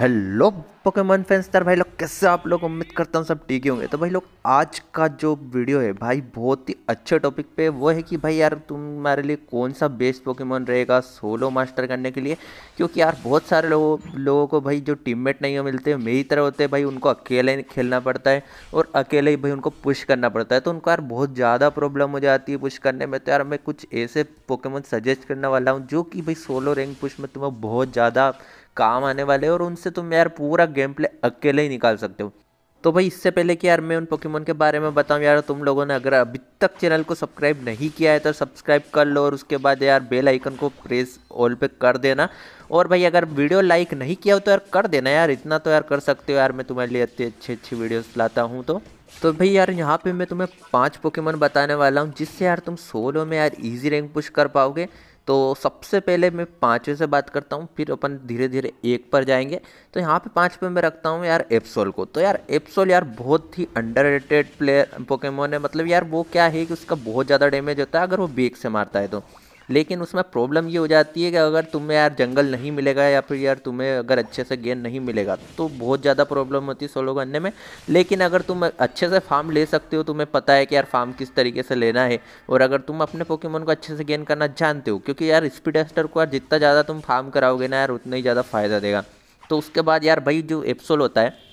Hello Pokemon fans तर भाई लोग कैसे आप लोग उम्मीद करता हूँ सब ठीक ही होंगे तो भाई लोग आज का जो वीडियो है भाई बहुत ही अच्छे टॉपिक पे वो है कि भाई यार तुम्हारे लिए कौन सा बेस्ट पोकेमोन रहेगा सोलो मास्टर करने के लिए क्योंकि यार बहुत सारे लोगों लोगों को भाई जो टीममेट नहीं मिलते मेरी तरह होते हैं भाई उनको अकेले खेलना पड़ता है और अकेले ही भाई उनको पुश करना पड़ता है तो उनको यार बहुत ज़्यादा प्रॉब्लम हो जाती है पुश करने में तो यार मैं कुछ ऐसे पोकेमोन सजेस्ट करने वाला हूँ जो कि भाई सोलो रैंक पुश में तुम्हें बहुत ज़्यादा काम आने वाले और उनसे तुम यार पूरा गेम प्ले अकेले ही निकाल सकते हो तो भाई इससे पहले कि यार मैं उन पोकेमोन के बारे में बताऊं यार तुम लोगों ने अगर अभी तक चैनल को सब्सक्राइब नहीं किया है तो सब्सक्राइब कर लो और उसके बाद यार बेल आइकन को प्रेस ऑल पे कर देना और भाई अगर वीडियो लाइक नहीं किया हो तो यार कर देना यार इतना तो यार कर सकते हो यार मैं तुम्हारे लिए इतनी अच्छी अच्छी वीडियोज लाता हूँ तो तो भाई यार यहाँ पे मैं तुम्हें पाँच पोकेमोन बताने वाला हूँ जिससे यार तुम सोलो में यार ईजी रैंक पुश कर पाओगे तो सबसे पहले मैं पाँचवें से बात करता हूँ फिर अपन धीरे धीरे एक पर जाएंगे तो यहाँ पे पाँच पे मैं रखता हूँ यार एप्सोल को तो यार एप्सोल यार बहुत ही अंडर रेटेड प्लेयर पोकेमोन है मतलब यार वो क्या है कि उसका बहुत ज़्यादा डैमेज होता है अगर वो बेक से मारता है तो लेकिन उसमें प्रॉब्लम ये हो जाती है कि अगर तुम्हें यार जंगल नहीं मिलेगा या फिर यार तुम्हें अगर अच्छे से गेंद नहीं मिलेगा तो बहुत ज़्यादा प्रॉब्लम होती है सोलो करने में लेकिन अगर तुम अच्छे से फार्म ले सकते हो तुम्हें पता है कि यार फार्म किस तरीके से लेना है और अगर तुम अपने पोकेमोन को अच्छे से गेन करना जानते हो क्योंकि यार स्पीड एस्टर को यार जितना ज़्यादा तुम फार्म कराओगे ना यार उतना ही ज़्यादा फ़ायदा देगा तो उसके बाद यार भाई जो एप्सोल होता है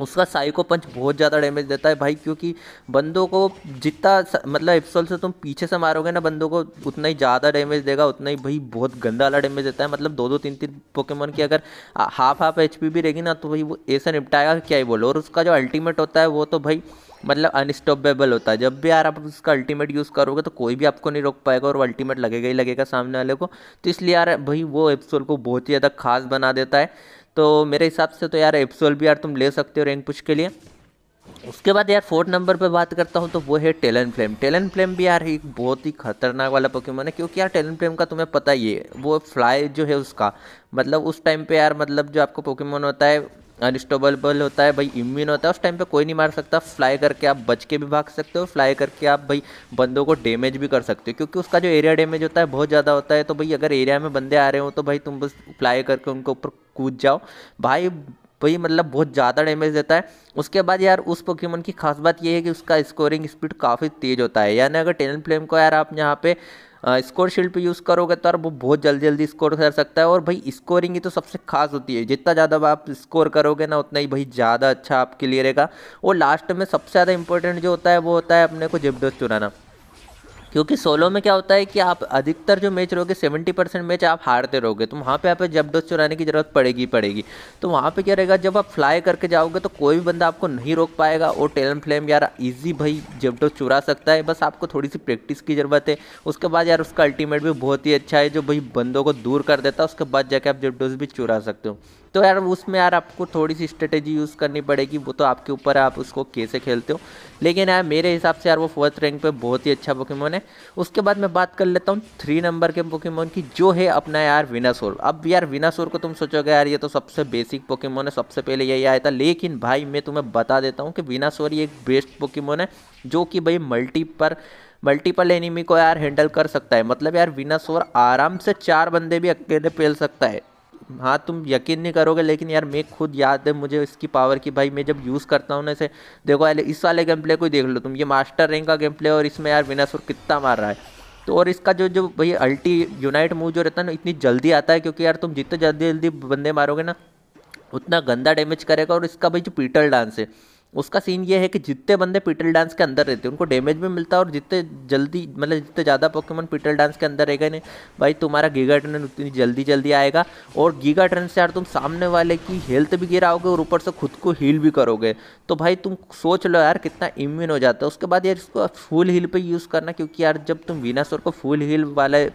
उसका साइको पंच बहुत ज़्यादा डैमेज देता है भाई क्योंकि बंदों को जितना मतलब एप्सोल से तुम पीछे से मारोगे ना बंदों को उतना ही ज़्यादा डैमेज देगा उतना ही भाई बहुत गंदा वाला डैमेज देता है मतलब दो दो तीन तीन पोकेमोन की अगर हाफ हाफ एच भी रहेगी ना तो भाई वो ऐसा निपटाएगा क्या ही बोलो और उसका जो अल्टीमेट होता है वो तो भाई मतलब अनस्टॉपेबल होता है जब भी यार आप उसका अल्टीमेट यूज़ करोगे तो कोई भी आपको नहीं रोक पाएगा और अल्टीमेट लगेगा ही लगेगा सामने वाले को तो इसलिए यार भाई वो एप्सोल को बहुत ही ज़्यादा खास बना देता है तो मेरे हिसाब से तो यार एप्सोल भी यार तुम ले सकते हो रैंक पुश के लिए उसके बाद यार फोर्थ नंबर पे बात करता हूँ तो वो है टेलन फ्लेम टेलन फ्लेम भी यार एक बहुत ही खतरनाक वाला पोकेमोन है क्योंकि यार टेलन फ्लेम का तुम्हें पता ही है वो फ्लाई जो है उसका मतलब उस टाइम पे यार मतलब जो आपको पोकेमोन होता है अनस्टोबल होता है भाई इम्यून होता है उस टाइम पे कोई नहीं मार सकता फ्लाई करके आप बच के भी भाग सकते हो फ्लाई करके आप भाई बंदों को डैमेज भी कर सकते हो क्योंकि उसका जो एरिया डैमेज होता है बहुत ज़्यादा होता है तो भाई अगर एरिया में बंदे आ रहे हो तो भाई तुम बस फ्लाई करके उनके ऊपर कूद जाओ भाई भाई मतलब बहुत ज़्यादा डैमेज देता है उसके बाद यार उस पोकेमोन की खास बात यह है कि उसका स्कोरिंग स्पीड काफ़ी तेज़ होता है यानी अगर टेनल फ्लेम को यार आप यहाँ पे स्कोर शील्ड पे यूज़ करोगे तो यार वो बहुत जल्दी जल्दी स्कोर कर सकता है और भाई स्कोरिंग ही तो सबसे खास होती है जितना ज़्यादा आप स्कोर करोगे ना उतना ही भाई ज़्यादा अच्छा आपके लिए रहेगा और लास्ट में सबसे ज़्यादा इंपॉर्टेंट जो होता है वो होता है अपने को जेबडोस चुनाना क्योंकि सोलो में क्या होता है कि आप अधिकतर जो मैच रहोगे सेवेंटी परसेंट मैच आप हारते रहोगे तो वहाँ पे आप जबडोज चुराने की ज़रूरत पड़ेगी पड़ेगी तो वहाँ पे क्या रहेगा जब आप फ्लाई करके जाओगे तो कोई भी बंदा आपको नहीं रोक पाएगा और टेलन फ्लेम यार ईजी भाई जबडोज चुरा सकता है बस आपको थोड़ी सी प्रैक्टिस की ज़रूरत है उसके बाद यार उसका अल्टीमेट भी बहुत ही अच्छा है जो भाई बंदों को दूर कर देता है उसके बाद जाके आप जबडोज भी चुरा सकते हो तो यार उसमें यार आपको थोड़ी सी स्ट्रेटेजी यूज़ करनी पड़ेगी वो तो आपके ऊपर है आप उसको कैसे खेलते हो लेकिन यार मेरे हिसाब से यार वो फोर्थ रैंक पे बहुत ही अच्छा पोकेमोन है उसके बाद मैं बात कर लेता हूँ थ्री नंबर के पोकेमोन की जो है अपना यार विनासोर अब यार विनासोर को तुम सोचोगे यार ये तो सबसे बेसिक पोकेमोन है सबसे पहले यही आया था लेकिन भाई मैं तुम्हें बता देता हूँ कि विनासोर ये एक बेस्ट पोकेमोन है जो कि भाई मल्टी पर मल्टीपल एनिमी को यार हैंडल कर सकता है मतलब यार विनासोर आराम से चार बंदे भी अकेले पेल सकता है हाँ तुम यकीन नहीं करोगे लेकिन यार मैं खुद याद है मुझे इसकी पावर की भाई मैं जब यूज़ करता हूँ ना इसे देखो इस वाले गेम प्ले को ही देख लो तुम ये मास्टर रैंक का गेम प्ले और इसमें यार विनासुर कितना मार रहा है तो और इसका जो जो भाई अल्टी यूनाइट मूव जो रहता है ना इतनी जल्दी आता है क्योंकि यार तुम जितने जल्दी जल्दी बंदे मारोगे ना उतना गंदा डैमेज करेगा और इसका भाई जो पीटल डांस है उसका सीन ये है कि जितने बंदे पीटल डांस के अंदर रहते हैं उनको डैमेज भी मिलता है और जितने जल्दी मतलब जितने ज़्यादा पोकेमोन पीटल डांस के अंदर रहेगा नहीं भाई तुम्हारा गीगा ट्रेन उतनी जल्दी जल्दी आएगा और गीगा ट्रेन से यार तुम सामने वाले की हेल्थ भी गिराओगे और ऊपर से खुद को हील भी करोगे तो भाई तुम सोच लो यार कितना इम्यून हो जाता है उसके बाद यार इसको फुल हील पर यूज़ करना क्योंकि यार जब तुम वीनासोर को फुल हील वाले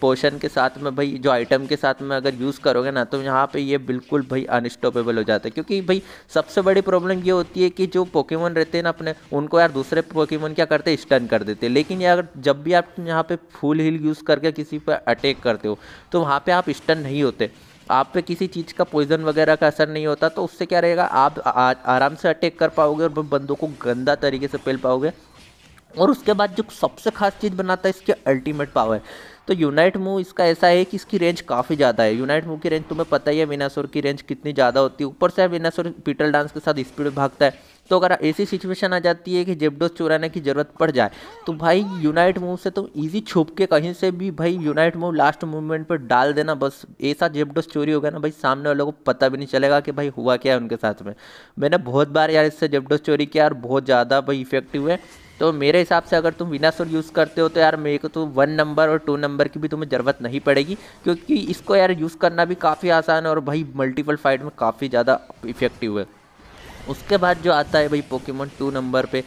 पोशन के साथ में भाई जो आइटम के साथ में अगर यूज़ करोगे ना तो यहाँ पे ये बिल्कुल भाई अनस्टॉपेबल हो जाता है क्योंकि भाई सबसे बड़ी प्रॉब्लम ये होती है कि जो पोकेमोन रहते हैं ना अपने उनको यार दूसरे पोकेमोन क्या करते हैं स्टन कर देते हैं लेकिन यार जब भी आप यहाँ पे फुल हिल यूज़ करके किसी पर अटैक करते हो तो वहाँ पर आप स्टन नहीं होते आप पे किसी चीज़ का पॉइजन वगैरह का असर नहीं होता तो उससे क्या रहेगा आप आराम से अटैक कर पाओगे और बंदों को गंदा तरीके से पेल पाओगे और उसके बाद जो सबसे खास चीज़ बनाता है इसके अल्टीमेट पावर तो यूनाइट मूव इसका ऐसा है कि इसकी रेंज काफ़ी ज़्यादा है यूनाइट मूव की रेंज तुम्हें पता ही है विनासोर की रेंज कितनी ज़्यादा होती है ऊपर से विनासोर पीटल डांस के साथ स्पीड भागता है तो अगर ऐसी सिचुएशन आ जाती है कि जेबडोस चुराने की ज़रूरत पड़ जाए तो भाई यूनाइट मूव से तो ईजी छुप के कहीं से भी भाई यूनाइट मूव लास्ट मूवमेंट पर डाल देना बस ऐसा जेबडोस चोरी हो गया ना भाई सामने वालों को पता भी नहीं चलेगा कि भाई हुआ क्या है उनके साथ में मैंने बहुत बार यार इससे जेबडोस चोरी किया और बहुत ज़्यादा भाई इफेक्टिव है तो मेरे हिसाब से अगर तुम विनासुर यूज़ करते हो तो यार मेरे को तो वन नंबर और टू नंबर की भी तुम्हें ज़रूरत नहीं पड़ेगी क्योंकि इसको यार यूज़ करना भी काफ़ी आसान है और भाई मल्टीपल फाइट में काफ़ी ज़्यादा इफेक्टिव है उसके बाद जो आता है भाई पोकेमोन टू नंबर पे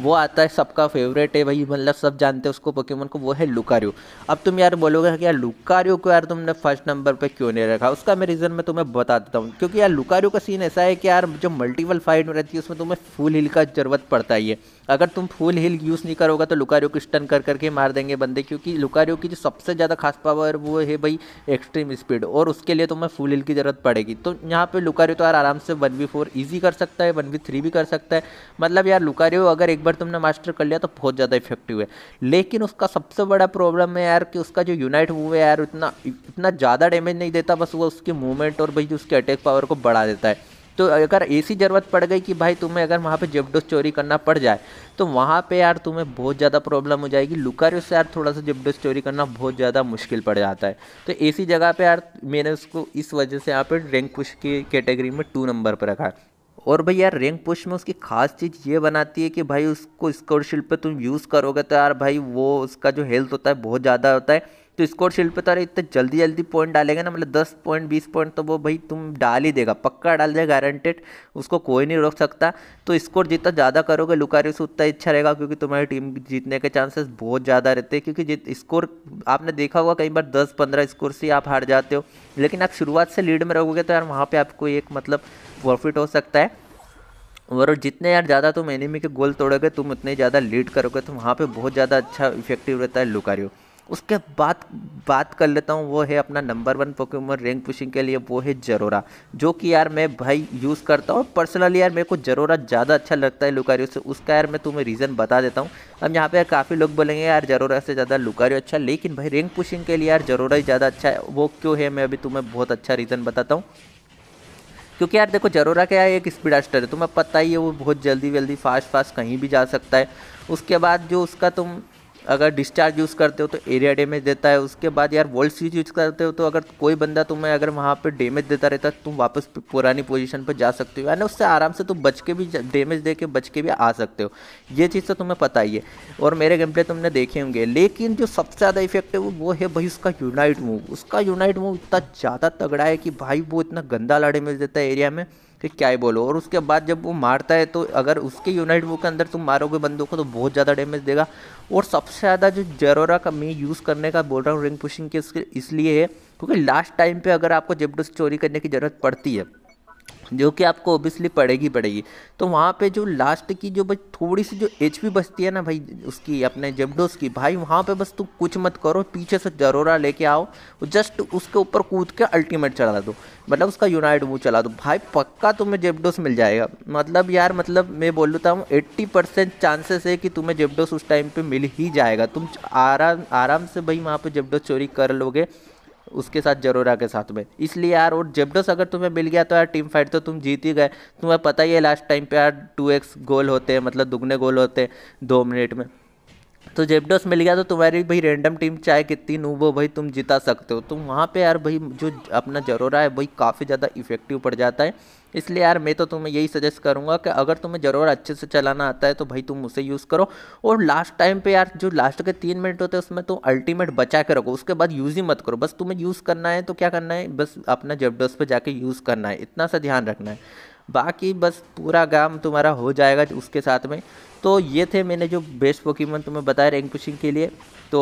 वो आता है सबका फेवरेट है भाई मतलब सब जानते हैं उसको पोकेमोन को वो है लुकारियो अब तुम यार बोलोगे कि यार लुकारियो को यार तुमने फर्स्ट नंबर पर क्यों नहीं रखा उसका मैं रीज़न मैं तुम्हें बता देता हूँ क्योंकि यार लुकारियो का सीन ऐसा है कि यार जो मल्टीपल फाइट में रहती है उसमें तुम्हें फुल हिल का ज़रूरत पड़ता ही है अगर तुम फुल हिल यूज़ नहीं करोगे तो लुकारियो को स्टन कर करके मार देंगे बंदे क्योंकि लुकारियो की जो सबसे ज़्यादा खास पावर वो है भाई एक्सट्रीम स्पीड और उसके लिए तुम्हें फुल हिल की ज़रूरत पड़ेगी तो यहाँ पर लुकारियो तो यार आराम से वन वी फोर ईजी कर सकता है वन वी थ्री भी कर सकता है मतलब यार लुकारियो अगर एक बार तुमने मास्टर कर लिया तो बहुत ज़्यादा इफेक्टिव है लेकिन उसका सबसे बड़ा प्रॉब्लम है यार कि उसका जो यूनाइट मूव है यार इतना इतना ज़्यादा डैमेज नहीं देता बस वो उसकी मूवमेंट और भाई उसके अटैक पावर को बढ़ा देता है तो अगर ऐसी ज़रूरत पड़ गई कि भाई तुम्हें अगर वहाँ पे जेबडोस चोरी करना पड़ जाए तो वहाँ पे यार तुम्हें बहुत ज़्यादा प्रॉब्लम हो जाएगी लुकारियो से यार थोड़ा सा जेबडोस चोरी करना बहुत ज़्यादा मुश्किल पड़ जाता है तो ऐसी जगह पे यार मैंने उसको इस वजह से यहाँ पे रैंक पुश की कैटेगरी में टू नंबर पर रखा है और भाई यार रैंक पुश में उसकी खास चीज़ ये बनाती है कि भाई उसको स्कोर शील्ड पे तुम यूज़ करोगे तो यार भाई वो उसका जो हेल्थ होता है बहुत ज़्यादा होता है तो स्कोर शील्ड पे तो अरे इतने जल्दी जल्दी पॉइंट डालेगा ना मतलब दस पॉइंट बीस पॉइंट तो वो भाई तुम डाल ही देगा पक्का डाल देगा गारंटेड उसको कोई नहीं रोक सकता तो स्कोर जितना ज़्यादा करोगे लुकारियो से उतना अच्छा रहेगा क्योंकि तुम्हारी टीम जीतने के चांसेस बहुत ज़्यादा रहते हैं क्योंकि जित स्कोर आपने देखा होगा कई बार दस पंद्रह स्कोर से आप हार जाते हो लेकिन आप शुरुआत से लीड में रहोगे तो यार वहाँ पर आपको एक मतलब प्रॉफिट हो सकता है और जितने यार ज़्यादा तुम एनिमी के गोल तोड़ोगे तुम उतने ज़्यादा लीड करोगे तो वहाँ पे बहुत ज़्यादा अच्छा इफेक्टिव रहता है लुकारियो उसके बाद बात कर लेता हूँ वो है अपना number one Pokemon rank pushing के लिए वो है जरोरा जो कि यार मैं भाई यूज़ करता हूँ पर्सनली यार मेरे को जरोरा ज़्यादा अच्छा लगता है लुकारियो से उसका यार मैं तुम्हें रीज़न बता देता हूँ अब यहाँ पर काफ़ी लोग बोलेंगे यार जरोरा से ज़्यादा लुकारियो अच्छा लेकिन भाई रैंक पुशिंग के लिए यार जरोरा ही ज़्यादा अच्छा है वो क्यों है मैं अभी तुम्हें बहुत अच्छा रीज़न बताता हूँ क्योंकि यार देखो जरोरा क्या है एक स्पीड आस्टर है तुम्हें पता ही है वो बहुत जल्दी जल्दी फास्ट फास्ट कहीं भी जा सकता है उसके बाद जो उसका तुम अगर डिस्चार्ज यूज़ करते हो तो एरिया डैमेज देता है उसके बाद यार वॉल सीज यूज करते हो तो अगर कोई बंदा तुम्हें अगर वहाँ पर डैमेज देता रहता है तुम वापस पुरानी पोजीशन पर जा सकते हो यानी उससे आराम से तुम बच के भी डैमेज दे के बच के भी आ सकते हो ये चीज़ तो तुम्हें पता ही है और मेरे गेम प्ले तुमने देखे होंगे लेकिन जो सबसे ज़्यादा इफेक्टिव वो है भाई उसका यूनाइट मूव उसका यूनाइट मूव इतना ज़्यादा तगड़ा है कि भाई वो इतना गंदा डैमेज देता है एरिया में कि क्या ही बोलो और उसके बाद जब वो मारता है तो अगर उसके यूनाइट वो के अंदर तुम मारोगे बंदूक को तो बहुत ज़्यादा डैमेज देगा और सबसे ज़्यादा जो जरोरा का मैं यूज़ करने का बोल रहा हूँ रिंग पुशिंग के इसलिए है क्योंकि लास्ट टाइम पर अगर आपको जेबडो चोरी करने की ज़रूरत पड़ती है जो कि आपको ओबियसली पड़ेगी पड़ेगी तो वहाँ पे जो लास्ट की जो बस थोड़ी सी जो एच पी बचती है ना भाई उसकी अपने जेबडोस की भाई वहाँ पे बस तू कुछ मत करो पीछे से जरोरा लेके आओ जस्ट उसके ऊपर कूद के अल्टीमेट चला दो मतलब उसका यूनाइट मूव चला दो भाई पक्का तुम्हें जेबडोस मिल जाएगा मतलब यार मतलब मैं बोल देता हूँ एट्टी परसेंट चांसेस है कि तुम्हें जेबडोस उस टाइम पर मिल ही जाएगा तुम आराम आराम से भाई वहाँ पर जेबडोस चोरी कर लोगे उसके साथ जरोरा के साथ में इसलिए यार और जेबडोस अगर तुम्हें मिल गया तो यार टीम फाइट तो तुम जीत ही गए तुम्हें पता ही है लास्ट टाइम पे यार टू एक्स गोल होते हैं मतलब दुगने गोल होते हैं दो मिनट में तो जेबडोस मिल गया तो तुम्हारी भाई रैंडम टीम चाहे कितनी नूबो भाई तुम जिता सकते हो तो वहाँ पे यार भाई जो अपना जरोरा है भाई काफ़ी ज़्यादा इफेक्टिव पड़ जाता है इसलिए यार मैं तो तुम्हें यही सजेस्ट करूँगा कि अगर तुम्हें ज़रूर अच्छे से चलाना आता है तो भाई तुम उसे यूज़ करो और लास्ट टाइम पे यार जो लास्ट के तीन मिनट होते हैं उसमें तुम तो अल्टीमेट बचा के रखो उसके बाद यूज़ ही मत करो बस तुम्हें यूज़ करना है तो क्या करना है बस अपना जेबडोस पर जाके यूज़ करना है इतना सा ध्यान रखना है बाकी बस पूरा काम तुम्हारा हो जाएगा उसके साथ में तो ये थे मैंने जो बेस्ट पोकीमन तुम्हें बताया रैंक पुशिंग के लिए तो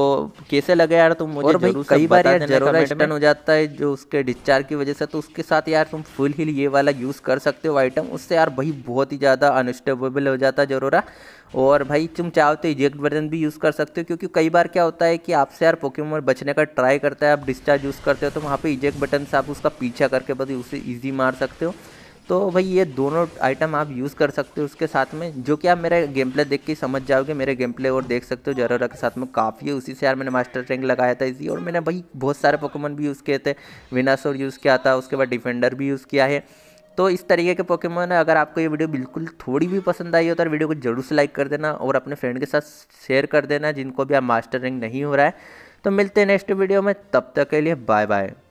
कैसे लगे यार तुम मुझे और भाई कई बार यार जरूर एक्सटर्न हो जाता है जो उसके डिस्चार्ज की वजह से तो उसके साथ यार तुम फुल हिल ये वाला यूज़ कर सकते हो आइटम उससे यार भाई बहुत ही ज़्यादा अनस्टेबल हो जाता है जरूरा हाँ। और भाई तुम चाहो तो इजेक्ट वर्जन भी यूज़ कर सकते हो क्योंकि कई बार क्या होता है कि आपसे यार पोकेमोन बचने का ट्राई करता है आप डिस्चार्ज यूज़ करते हो तो वहाँ पर इजेक्ट बटन से आप उसका पीछा करके बस उसे ईजी मार सकते हो तो भाई ये दोनों आइटम आप यूज़ कर सकते हो उसके साथ में जो कि आप मेरा गेम प्ले देख के समझ जाओगे मेरे गेम प्ले और देख सकते हो जरोरा के साथ में काफ़ी है उसी से यार मैंने मास्टर ट्रैंक लगाया था इसी और मैंने भाई बहुत सारे पोकेमोन भी यूज़ किए थे विनासोर यूज़ किया था उसके बाद डिफेंडर भी यूज़ किया है तो इस तरीके के पोकेमोन है अगर आपको ये वीडियो बिल्कुल थोड़ी भी पसंद आई हो तो वीडियो को जरूर से लाइक कर देना और अपने फ्रेंड के साथ शेयर कर देना जिनको भी आप मास्टर रैंक नहीं हो रहा है तो मिलते हैं नेक्स्ट वीडियो में तब तक के लिए बाय बाय